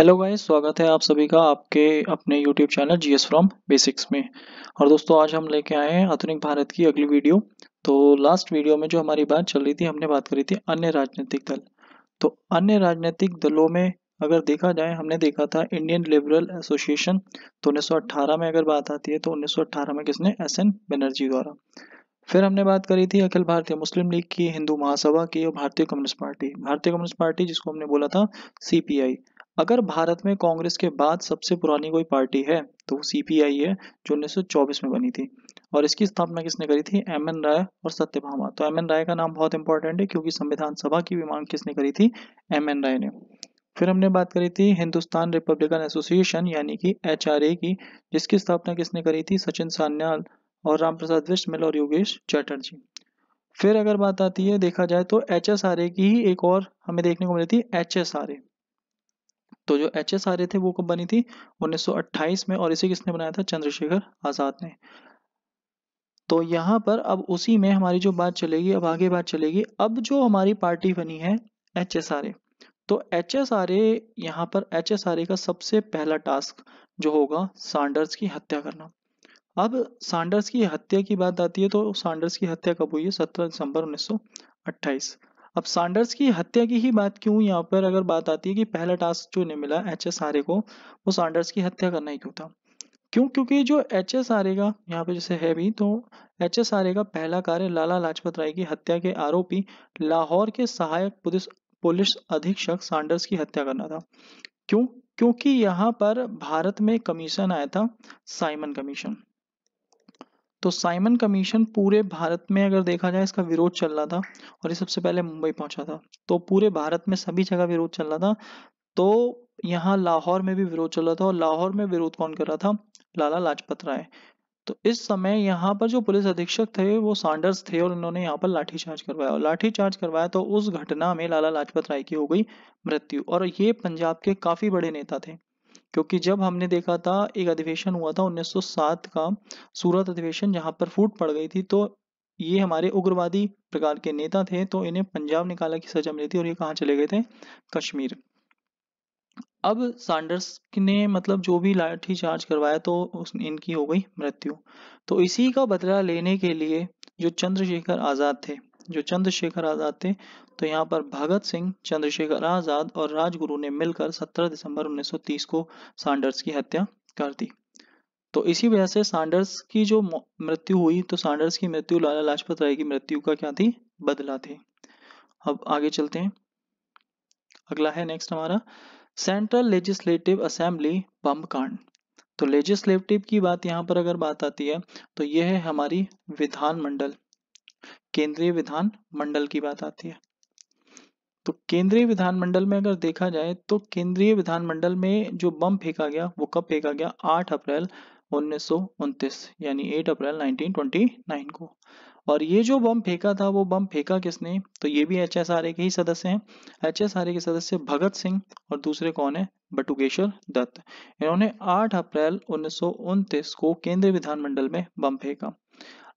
hello guys स्वागत है आप सभी का आपके अपने YouTube channel GS from basics में और दोस्तों आज हम लेके आए हैं आधुनिक भारत की अगली वीडियो तो लास्ट वीडियो में जो हमारी बात चल रही थी हमने बात करी थी अन्य राजनीतिक दल तो अन्य राजनीतिक दलों में अगर देखा जाए हमने देखा था इंडियन लिबरल एसोसिएशन तो उन्नीस में अगर बात आती है तो उन्नीस में किसने एस एन बनर्जी द्वारा फिर हमने बात करी थी अखिल भारतीय मुस्लिम लीग की हिंदू महासभा की और भारतीय कम्युनिस्ट पार्टी भारतीय कम्युनिस्ट पार्टी जिसको हमने बोला था सीपीआई अगर भारत में कांग्रेस के बाद सबसे पुरानी कोई पार्टी है तो वो सीपीआई है जो उन्नीस में बनी थी और इसकी स्थापना किसने करी थी एम एन राय और सत्यभामा तो एम एन राय का नाम बहुत इंपॉर्टेंट है क्योंकि संविधान सभा की भी मांग किसने करी थी एम एन राय ने फिर हमने बात करी थी हिंदुस्तान रिपब्लिकन एसोसिएशन यानी कि एच की जिसकी स्थापना किसने करी थी सचिन सान्याल और राम प्रसाद बिस्मिल और योगेश चैटर्जी फिर अगर बात आती है देखा जाए तो एच की ही एक और हमें देखने को मिली थी एच तो जो एच एस आर ए थे वो कब बनी थी 1928 में और इसे किसने बनाया था चंद्रशेखर आज़ाद ने तो यहाँ पर अब उसी में हमारी जो बात चलेगी अब आगे बात चलेगी अब जो हमारी पार्टी बनी है एच एस आर ए तो एच एस आर ए यहाँ पर एच एस आर ए का सबसे पहला टास्क जो होगा सांडर्स की हत्या करना अब सांडर्स की हत्या की बात आती है तो सांडर्स की हत्या कब हुई है सत्रह दिसंबर 1928 अब सांडर्स की हत्या की ही बात क्यों यहाँ पर अगर बात आती है कि पहला टास्क जो इन्हें मिला एच एस आर ए को वो सांडर्स की हत्या करना ही क्यों था क्यों क्योंकि जो एच एस आर ए का यहाँ पे जैसे है भी तो एच एस आर ए का पहला कार्य लाला लाजपत राय की हत्या के आरोपी लाहौर के सहायक पुलिस पुलिस अधीक्षक सांडर्स की हत्या करना था क्यों क्योंकि यहाँ पर भारत में कमीशन आया था साइमन कमीशन तो साइमन कमीशन पूरे भारत में अगर देखा जाए इसका विरोध चल रहा था और ये सबसे पहले मुंबई पहुंचा था तो पूरे भारत में सभी जगह विरोध चल रहा था तो यहाँ लाहौर में भी विरोध चल रहा था और लाहौर में विरोध कौन कर रहा था लाला लाजपत राय तो इस समय यहाँ पर जो पुलिस अधीक्षक थे वो सांडर्स थे और उन्होंने यहाँ पर लाठीचार्ज करवाया और लाठीचार्ज करवाया तो उस घटना में लाला लाजपत राय की हो गई मृत्यु और ये पंजाब के काफी बड़े नेता थे क्योंकि जब हमने देखा था एक अधिवेशन हुआ था 1907 का सूरत अधिवेशन जहां पर फूट पड़ गई थी तो ये हमारे उग्रवादी प्रकार के नेता थे तो इन्हें पंजाब निकाला की सजा मिली थी और ये कहाँ चले गए थे कश्मीर अब सांडर्स ने मतलब जो भी लाठी चार्ज करवाया तो उस इनकी हो गई मृत्यु तो इसी का बदला लेने के लिए जो चंद्रशेखर आज़ाद थे जो चंद्रशेखर आजाद थे तो यहाँ पर भगत सिंह चंद्रशेखर आजाद और राजगुरु ने मिलकर 17 दिसंबर 1930 को सांडर्स की हत्या कर दी तो इसी वजह से सांडर्स की जो मृत्यु हुई तो सांडर्स की मृत्यु लाला लाजपत राय की मृत्यु का क्या थी बदला थे अब आगे चलते हैं अगला है नेक्स्ट हमारा सेंट्रल लेजिस्लेटिव असेंबली बम कांड तो लेजिस्लेटिव की बात यहाँ पर अगर बात आती है तो यह है हमारी विधानमंडल केंद्रीय विधान मंडल की बात आती है तो केंद्रीय विधानमंडल में अगर देखा जाए तो केंद्रीय विधानमंडल में जो बम फेंका गया वो कब फेंका गया 8 अप्रैल उन्नीस यानी 8 अप्रैल 1929 को और ये जो बम फेंका था वो बम फेंका किसने तो ये भी एच के ही सदस्य हैं एच के सदस्य भगत सिंह और दूसरे कौन है बटुकेश्वर दत्त इन्होंने 8 अप्रैल उन्नीस को केंद्रीय विधानमंडल में बम फेंका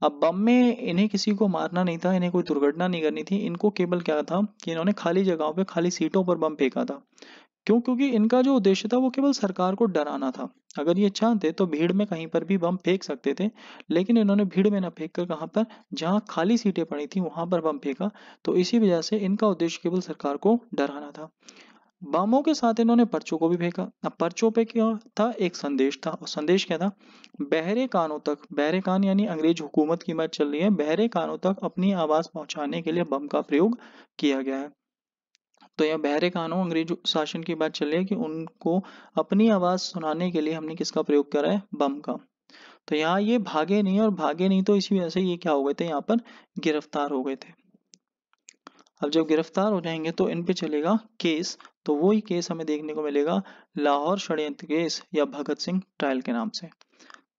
अब बम में इन्हें किसी को मारना नहीं था इन्हें कोई दुर्घटना नहीं करनी थी इनको केवल क्या था कि इन्होंने खाली जगहों पे खाली सीटों पर बम फेंका था क्यों क्योंकि इनका जो उद्देश्य था वो केवल सरकार को डराना था अगर ये चाहते तो भीड़ में कहीं पर भी बम फेंक सकते थे लेकिन इन्होंने भीड़ में ना फेंक कर कहाँ पर जहाँ खाली सीटें पड़ी थी वहां पर बम फेंका तो इसी वजह से इनका उद्देश्य केवल सरकार को डराना था बामों के साथ इन्होंने पर्चों को भी फेंका अब पर्चों पे क्या था एक संदेश था और संदेश क्या था बहरे कानों तक बहरे कान यानी अंग्रेज हुकूमत की बात चल रही है बहरे कानों तक अपनी आवाज पहुंचाने के लिए बम का प्रयोग किया गया है तो यह बहरे कानों अंग्रेज शासन की बात चल रही है कि उनको अपनी आवाज सुनाने के लिए हमने किसका प्रयोग करा है बम का तो यहाँ ये भागे नहीं और भागे नहीं तो इसी वजह से ये क्या हो गए थे यहाँ पर गिरफ्तार हो गए थे अब जब गिरफ्तार हो जाएंगे तो इन पे चलेगा केस तो वही केस हमें देखने को मिलेगा लाहौर षड्यंत्र केस या भगत सिंह ट्रायल के नाम से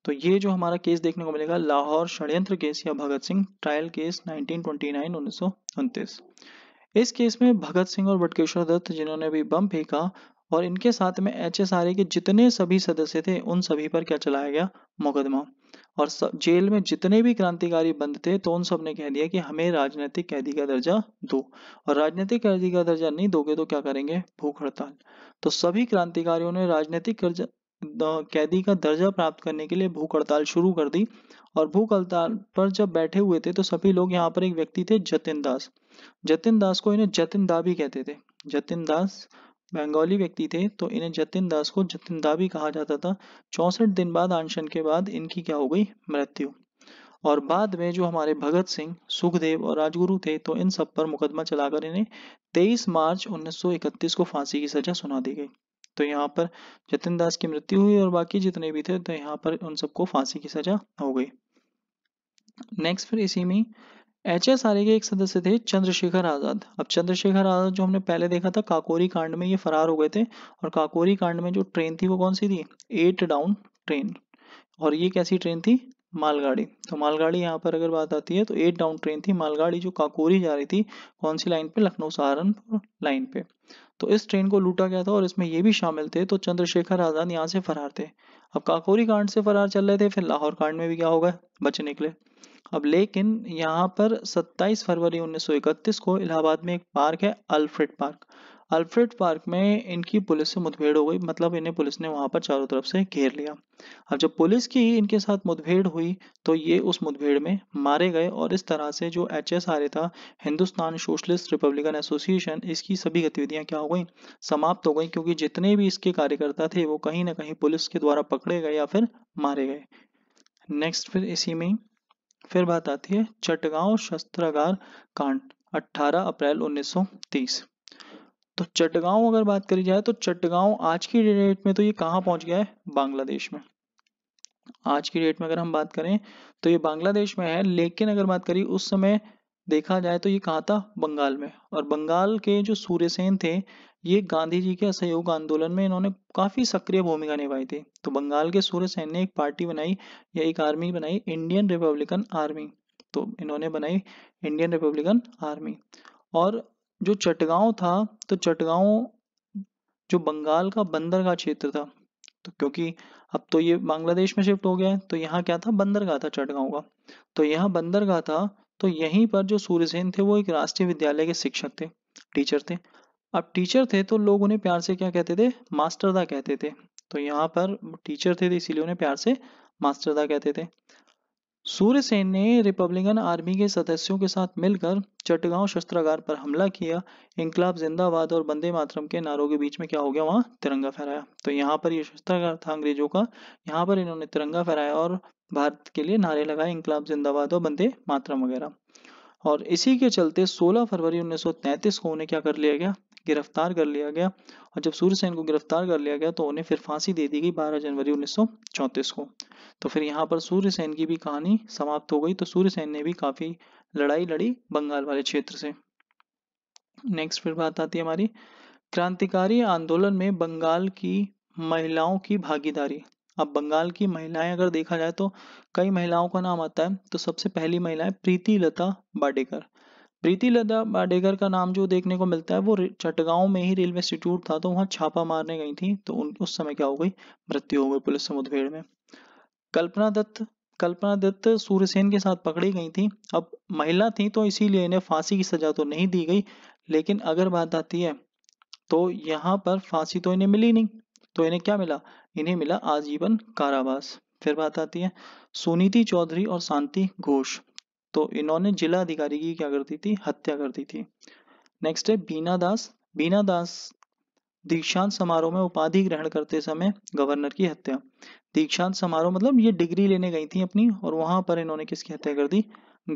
तो ये जो हमारा केस देखने को मिलेगा लाहौर षड्यंत्र केस या भगत सिंह ट्रायल केस 1929 1929 इस केस में भगत सिंह और बटकेश्वर दत्त जिन्होंने भी बम फेंका और इनके साथ में एच के जितने सभी सदस्य थे उन सभी पर क्या चलाया गया मुकदमा और जेल में जितने भी क्रांतिकारी बंद थे तो उन सब ने कह दिया कि हमें राजनीतिक कैदी का दर्जा दो और राजनीतिक कैदी का दर्जा नहीं दोगे तो क्या करेंगे भूख हड़ताल तो सभी क्रांतिकारियों ने राजनीतिक कैदी का दर्जा प्राप्त करने के लिए भूख हड़ताल शुरू कर दी और भूख हड़ताल पर जब बैठे हुए थे तो सभी लोग यहाँ पर एक व्यक्ति थे जतिन दास जतिन दास को इन्हें जतिन दा भी कहते थे जतिन दास बंगाली व्यक्ति थे तो इन्हें जतिन दास को जतिन दा भी कहा जाता था चौसठ दिन बाद अनशन के बाद इनकी क्या हो गई मृत्यु और बाद में जो हमारे भगत सिंह सुखदेव और राजगुरु थे तो इन सब पर मुकदमा चलाकर इन्हें 23 मार्च 1931 को फांसी की सजा सुना दी गई तो यहाँ पर जतिन दास की मृत्यु हुई और बाकी जितने भी थे तो यहाँ पर उन सबको फांसी की सजा हो गई नेक्स्ट फिर इसी में एच एस आर के एक सदस्य थे चंद्रशेखर आजाद अब चंद्रशेखर आजाद जो हमने पहले देखा था काकोरी कांड में ये फरार हो गए थे और काकोरी कांड में जो ट्रेन थी वो कौन सी थी एट डाउन ट्रेन और ये कैसी ट्रेन थी मालगाड़ी तो मालगाड़ी यहाँ पर अगर बात आती है तो एट डाउन ट्रेन थी मालगाड़ी जो काकोरी जा रही थी कौन सी लाइन पे लखनऊ सहारनपुर लाइन पे तो इस ट्रेन को लूटा गया था और इसमें ये भी शामिल थे तो चंद्रशेखर आजाद यहाँ से फरार थे अब काकोरी कांड से फरार चल रहे थे फिर लाहौर कांड में भी क्या होगा बच निकले अब लेकिन यहाँ पर 27 फरवरी 1931 को इलाहाबाद में एक पार्क है अल्फ्रेड पार्क अल्फ्रेड पार्क में इनकी पुलिस से मुठभेड़ हो गई मतलब इन्हें पुलिस ने वहां पर चारों तरफ से घेर लिया अब जब पुलिस की इनके साथ मुठभेड़ हुई तो ये उस मुठभेड़ में मारे गए और इस तरह से जो एच एस आर था हिंदुस्तान सोशलिस्ट रिपब्लिकन एसोसिएशन इसकी सभी गतिविधियां क्या हो गई समाप्त हो गई क्योंकि जितने भी इसके कार्यकर्ता थे वो कहीं ना कहीं पुलिस के द्वारा पकड़े गए या फिर मारे गए नेक्स्ट फिर इसी में फिर बात आती है चटगांव शस्त्रागार कांड 18 अप्रैल 1930 तो चटगांव अगर बात करी जाए तो चटगांव आज की डेट में तो ये कहा पहुंच गया है बांग्लादेश में आज की डेट में अगर हम बात करें तो ये बांग्लादेश में है लेकिन अगर बात करी उस समय देखा जाए तो ये कहा था बंगाल में और बंगाल के जो सूर्यसेन थे ये गांधी जी के असहयोग आंदोलन में इन्होंने काफी सक्रिय भूमिका निभाई थी तो बंगाल के सूर्य सैन ने एक पार्टी बनाई या एक आर्मी बनाई इंडियन रिपब्लिकन आर्मी तो इन्होंने बनाई इंडियन रिपब्लिकन आर्मी और जो चटगांव था तो चटगांव जो बंगाल का बंदरगाह क्षेत्र था तो क्योंकि अब तो ये बांग्लादेश में शिफ्ट हो गया है तो यहाँ क्या था बंदरगाह था चटगांव का तो यहाँ बंदरगाह था तो यहीं पर जो सूर्यसेन थे वो एक राष्ट्रीय विद्यालय के शिक्षक थे टीचर थे अब टीचर थे तो लोग उन्हें प्यार से क्या कहते थे मास्टर दा कहते थे तो यहाँ पर टीचर थे तो इसीलिए उन्हें प्यार से मास्टर दा कहते थे सूर्य सेन ने रिपब्लिकन आर्मी के सदस्यों के साथ मिलकर चटगांव शस्त्रागार पर हमला किया इंकलाब जिंदाबाद और बंदे मातरम के नारों के बीच में क्या हो गया वहां तिरंगा फहराया तो यहाँ पर ये शस्त्रागार था अंग्रेजों का यहाँ पर इन्होंने तिरंगा फहराया और भारत के लिए नारे लगाए इंकलाब जिंदाबाद और बंदे मातरम वगैरह और इसी के चलते 16 फरवरी 1933 को उन्हें क्या कर लिया गया गिरफ्तार कर लिया गया और जब सूर्यसेन को गिरफ्तार कर लिया गया तो उन्हें फिर फांसी दे दी गई 12 जनवरी 1934 को तो फिर यहाँ पर सूर्यसेन की भी कहानी समाप्त हो गई तो सूर्यसेन ने भी काफी लड़ाई लड़ी बंगाल वाले क्षेत्र से नेक्स्ट फिर बात आती है हमारी क्रांतिकारी आंदोलन में बंगाल की महिलाओं की भागीदारी अब बंगाल की महिलाएं अगर देखा जाए तो कई महिलाओं का नाम आता है तो सबसे पहली महिला है प्रीति लता बाडेकर प्रीति लता बाडेकर का नाम जो देखने को मिलता है वो चटगांव में ही रेलवे इंस्टीट्यूट था तो वहां छापा मारने गई थी तो उन उस समय क्या हो गई मृत्यु हो गई पुलिस से मुठभेड़ में कल्पना दत्त कल्पना दत्त सूर्यसेन के साथ पकड़ी गई थी अब महिला थी तो इसीलिए इन्हें फांसी की सजा तो नहीं दी गई लेकिन अगर बात आती है तो यहाँ पर फांसी तो इन्हें मिली नहीं तो इन्हें क्या मिला इन्हें मिला आजीवन कारावास फिर बात आती है सुनीति चौधरी और शांति घोष तो इन्होंने जिला अधिकारी की क्या कर दी थी हत्या कर दी थी नेक्स्ट है बीना दास बीना दास दीक्षांत समारोह में उपाधि ग्रहण करते समय गवर्नर की हत्या दीक्षांत समारोह मतलब ये डिग्री लेने गई थी अपनी और वहां पर इन्होंने किसकी हत्या कर दी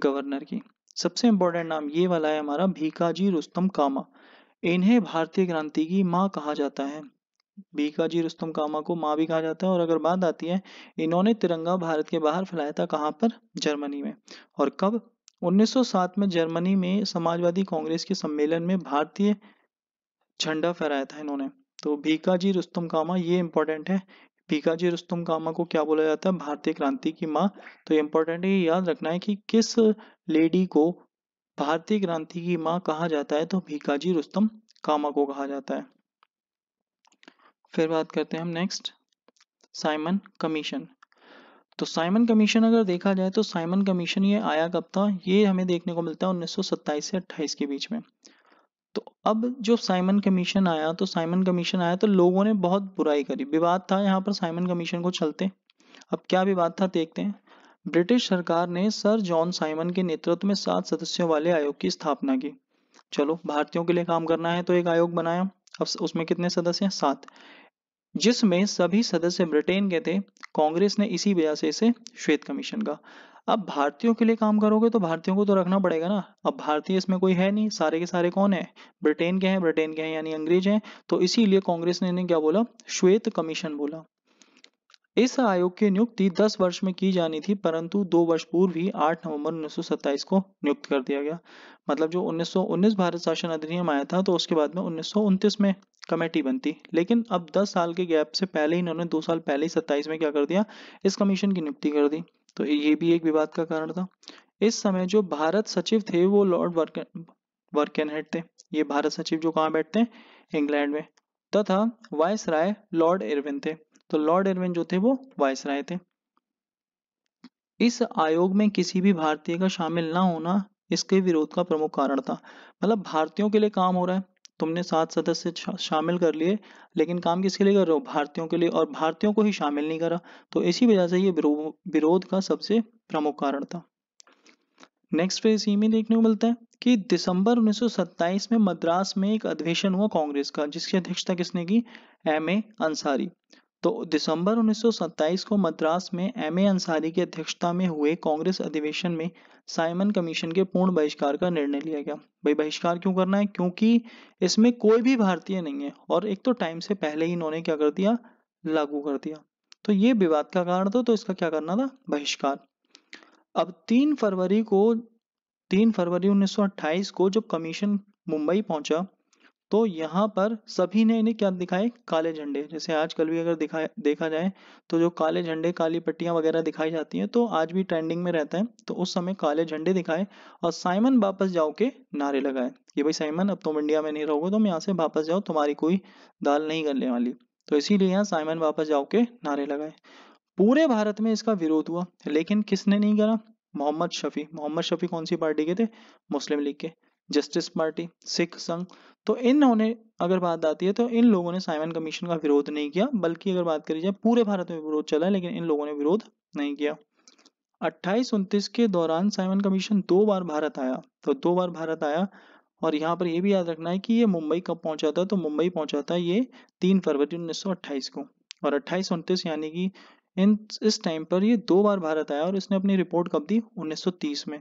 गवर्नर की सबसे इंपॉर्टेंट नाम ये वाला है हमारा भीकाजी रुस्तम कामा इन्हें भारतीय क्रांति की माँ कहा जाता है बीकाजी रुस्तम कामा को माँ भी कहा जाता है और अगर बात आती है इन्होंने तिरंगा भारत के बाहर फैलाया था कहाँ पर जर्मनी में और कब 1907 में जर्मनी में समाजवादी कांग्रेस के सम्मेलन में भारतीय झंडा फहराया था इन्होंने तो भीकाजी रुस्तम कामा ये इंपॉर्टेंट है भीकाजी रुस्तम कामा को क्या बोला जाता है भारतीय क्रांति की माँ तो इम्पोर्टेंट है ये याद रखना है कि किस लेडी को भारतीय क्रांति की माँ कहा जाता है तो भीकाजी रुस्तम कामा को कहा जाता है फिर बात करते हैं हम नेक्स्ट साइमन कमीशन तो साइमन कमीशन अगर देखा जाए तो साइमन कमीशन ये आया कब था ये हमें देखने को मिलता है 1927 से 28 के बीच में तो अब जो साइमन कमीशन आया तो साइमन कमीशन आया तो लोगों ने बहुत बुराई करी विवाद था यहाँ पर साइमन कमीशन को चलते अब क्या विवाद था देखते हैं ब्रिटिश सरकार ने सर जॉन साइमन के नेतृत्व में सात सदस्यों वाले आयोग की स्थापना की चलो भारतीयों के लिए काम करना है तो एक आयोग बनाया अब उसमें कितने सदस्य हैं सात जिसमें सभी सदस्य ब्रिटेन के थे कांग्रेस ने इसी वजह से इसे श्वेत कमीशन का अब भारतीयों के लिए काम करोगे तो भारतीयों को तो रखना पड़ेगा ना अब भारतीय इसमें कोई है नहीं सारे के सारे कौन है ब्रिटेन के हैं ब्रिटेन के हैं यानी अंग्रेज हैं तो इसीलिए कांग्रेस ने इन्हें क्या बोला श्वेत कमीशन बोला इस आयोग की नियुक्ति 10 वर्ष में की जानी थी परंतु दो वर्ष पूर्व ही 8 नवंबर 1927 को नियुक्त कर दिया गया मतलब जो 1919 भारत शासन अधिनियम आया था तो उसके बाद में उन्नीस में कमेटी बनती लेकिन अब 10 साल के गैप से पहले ही इन्होंने दो साल पहले ही सत्ताईस में क्या कर दिया इस कमीशन की नियुक्ति कर दी तो ये भी एक विवाद का कारण था इस समय जो भारत सचिव थे वो लॉर्ड वर्क वर्कनहेड थे ये भारत सचिव जो कहाँ बैठते हैं इंग्लैंड में तथा वाइस राय लॉर्ड इरविन थे तो लॉर्ड इरविन जो थे वो वाइस राय थे इस आयोग में किसी भी भारतीय का शामिल ना होना इसके विरोध का प्रमुख कारण था मतलब भारतीयों के लिए काम हो रहा है तुमने सात सदस्य शामिल कर लिए लेकिन काम किसके लिए कर रहे हो भारतीयों के लिए और भारतीयों को ही शामिल नहीं करा तो इसी वजह से ये विरोध का सबसे प्रमुख कारण था नेक्स्ट फेज ये में देखने को मिलता है कि दिसंबर 1927 में मद्रास में एक अधिवेशन हुआ कांग्रेस का जिसकी अध्यक्षता किसने की एम ए अंसारी तो दिसंबर उन्नीस को मद्रास में एम ए अंसारी की अध्यक्षता में हुए कांग्रेस अधिवेशन में साइमन कमीशन के पूर्ण बहिष्कार का निर्णय लिया गया भाई बहिष्कार क्यों करना है क्योंकि इसमें कोई भी भारतीय नहीं है और एक तो टाइम से पहले ही इन्होंने क्या कर दिया लागू कर दिया तो ये विवाद का कारण था तो इसका क्या करना था बहिष्कार अब तीन फरवरी को तीन फरवरी उन्नीस को जब कमीशन मुंबई पहुंचा तो यहाँ पर सभी ने इन्हें क्या दिखाए काले झंडे जैसे आजकल भी अगर दिखा देखा जाए तो जो काले झंडे काली पट्टियां वगैरह दिखाई जाती हैं तो आज भी ट्रेंडिंग में रहता है तो उस समय काले झंडे दिखाए और साइमन वापस जाओ के नारे लगाए कि भाई साइमन अब तुम इंडिया में नहीं रहोगे तुम यहाँ से वापस जाओ तुम्हारी कोई दाल नहीं गलने वाली तो इसीलिए यहाँ साइमन वापस जाओ के नारे लगाए पूरे भारत में इसका विरोध हुआ लेकिन किसने नहीं करा मोहम्मद शफी मोहम्मद शफी कौन सी पार्टी के थे मुस्लिम लीग के जस्टिस पार्टी सिख संघ तो इन्होंने अगर बात आती है तो इन लोगों ने साइमन कमीशन का विरोध नहीं किया बल्कि अगर बात करी जाए पूरे भारत में विरोध चला लेकिन इन लोगों ने विरोध नहीं किया अट्ठाईस उनतीस के दौरान साइमन कमीशन दो बार भारत आया तो दो बार भारत आया और यहाँ पर यह भी याद रखना है कि ये मुंबई कब पहुंचा था तो मुंबई पहुंचा था ये तीन फरवरी उन्नीस को और अट्ठाईस उनतीस यानी कि इन इस टाइम पर ये दो बार भारत आया और इसने अपनी रिपोर्ट कब दी 1930 में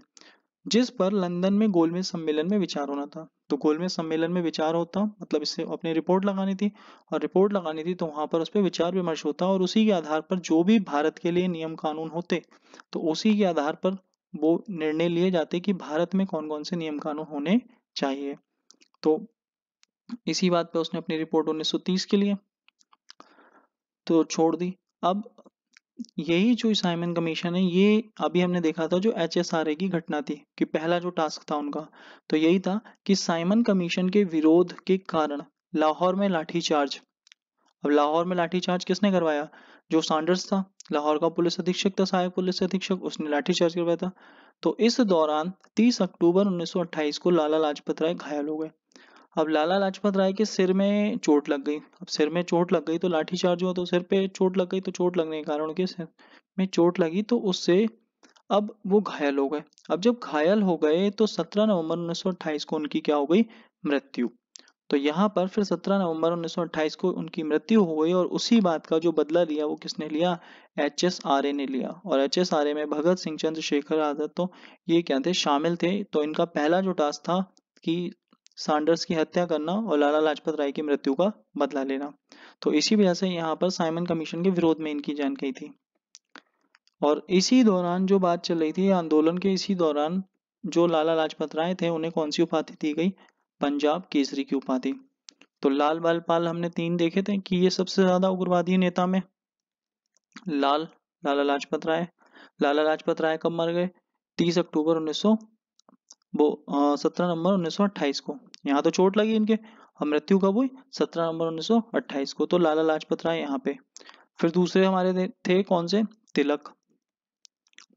जिस पर लंदन में गोलमेज सम्मेलन में विचार होना था तो गोलमेज सम्मेलन में विचार होता मतलब इससे अपनी रिपोर्ट लगानी थी और रिपोर्ट लगानी थी तो वहां पर उस पर विचार विमर्श होता और उसी के आधार पर जो भी भारत के लिए नियम कानून होते तो उसी के आधार पर वो निर्णय लिए जाते कि भारत में कौन कौन से नियम कानून होने चाहिए तो इसी बात पे उसने अपनी रिपोर्ट 1930 के लिए तो छोड़ दी अब यही जो साइमन कमीशन है ये अभी हमने देखा था जो एच की घटना थी कि पहला जो टास्क था उनका तो यही था कि साइमन कमीशन के विरोध के कारण लाहौर में लाठीचार्ज अब लाहौर में लाठीचार्ज किसने करवाया जो सांडर्स था लाहौर का पुलिस अधीक्षक था सहायक पुलिस अधीक्षक उसने लाठीचार्ज करवाया था तो इस दौरान 30 अक्टूबर 1928 को लाला लाजपत राय घायल हो गए अब लाला लाजपत राय के सिर में चोट लग गई अब सिर में चोट लग गई तो लाठीचार्ज हुआ तो सिर पे चोट लग गई तो चोट लगने के कारण के सिर में चोट लगी तो उससे अब वो घायल हो गए अब जब घायल हो गए तो 17 नवंबर 1928 को उनकी क्या हो गई मृत्यु तो यहाँ पर फिर 17 नवंबर 1928 को उनकी मृत्यु हो गई और उसी बात का जो बदला लिया वो किसने लिया एच एस आर ए ने लिया और एच एस आर ए में भगत सिंह चंद्रशेखर आजाद तो ये क्या थे शामिल थे तो इनका पहला जो टास्क था कि सांडर्स की हत्या करना और लाला लाजपत राय की मृत्यु का बदला लेना तो इसी वजह से यहाँ पर साइमन कमीशन के विरोध में इनकी जान गई थी और इसी दौरान जो बात चल रही थी आंदोलन के इसी दौरान जो लाला लाजपत राय थे उन्हें कौन सी उपाधि दी गई पंजाब केसरी की उपाधि तो लाल बाल पाल हमने तीन देखे थे कि ये सबसे ज्यादा उग्रवादी नेता में लाल लाला लाजपत राय लाला लाजपत राय कब मर गए 30 अक्टूबर वो सत्रह नंबर उन्नीस को यहाँ तो चोट लगी इनके और मृत्यु कब हुई सत्रह नंबर अट्ठाईस को तो लाला लाजपत राय यहाँ पे फिर दूसरे हमारे थे कौन से तिलक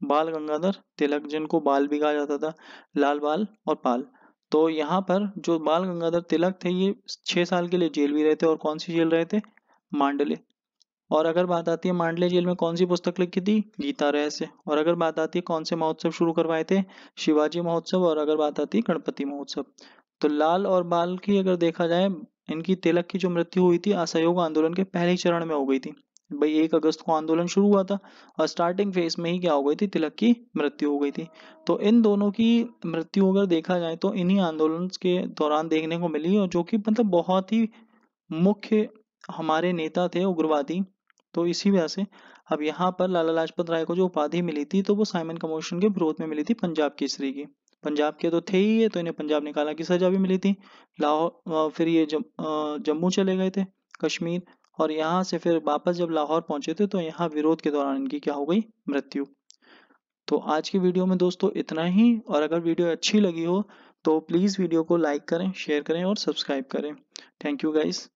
बाल गंगाधर तिलक जिनको बाल भी कहा जाता था लाल बाल और पाल तो यहाँ पर जो बाल गंगाधर तिलक थे ये छह साल के लिए जेल भी रहे थे और कौन सी जेल रहे थे मांडले और अगर बात आती है मांडले जेल में कौन सी पुस्तक लिखी थी गीता रहस्य और अगर बात आती है कौन से महोत्सव शुरू करवाए थे शिवाजी महोत्सव और अगर बात आती है गणपति महोत्सव तो लाल और बाल की अगर देखा जाए इनकी तिलक की जो मृत्यु हुई थी असहयोग आंदोलन के पहले चरण में हो गई थी भाई एक अगस्त को आंदोलन शुरू हुआ था और स्टार्टिंग फेज में ही क्या हो गई थी तिलक की मृत्यु हो गई थी तो इन दोनों की मृत्यु अगर देखा जाए तो इन्हीं आंदोलन के दौरान देखने को मिली और जो कि मतलब बहुत ही मुख्य हमारे नेता थे उग्रवादी तो इसी वजह से अब यहाँ पर लाला लाजपत राय को जो उपाधि मिली थी तो वो साइमन कमोशन के विरोध में मिली थी पंजाब केसरी की पंजाब के तो थे ही ये तो इन्हें पंजाब निकाला की सजा भी मिली थी लाहौर फिर ये जम्मू चले गए थे कश्मीर और यहाँ से फिर वापस जब लाहौर पहुंचे थे तो यहाँ विरोध के दौरान इनकी क्या हो गई मृत्यु तो आज की वीडियो में दोस्तों इतना ही और अगर वीडियो अच्छी लगी हो तो प्लीज़ वीडियो को लाइक करें शेयर करें और सब्सक्राइब करें थैंक यू गाइस